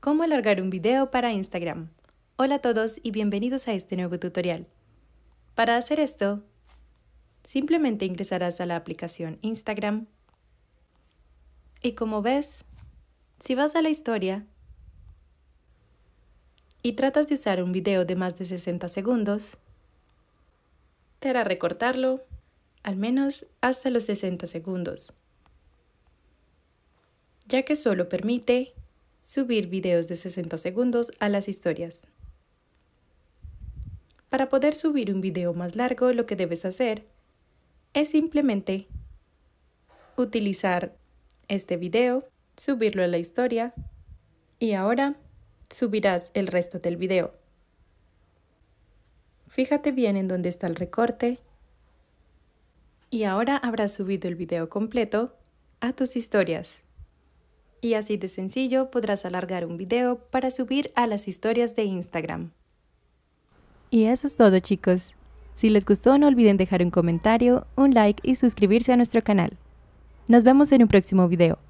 Cómo alargar un video para Instagram. Hola a todos y bienvenidos a este nuevo tutorial. Para hacer esto, simplemente ingresarás a la aplicación Instagram y como ves, si vas a la historia y tratas de usar un video de más de 60 segundos, te hará recortarlo al menos hasta los 60 segundos, ya que solo permite subir videos de 60 segundos a las historias. Para poder subir un video más largo, lo que debes hacer es simplemente utilizar este video, subirlo a la historia y ahora subirás el resto del video. Fíjate bien en dónde está el recorte y ahora habrás subido el video completo a tus historias. Y así de sencillo podrás alargar un video para subir a las historias de Instagram. Y eso es todo chicos. Si les gustó no olviden dejar un comentario, un like y suscribirse a nuestro canal. Nos vemos en un próximo video.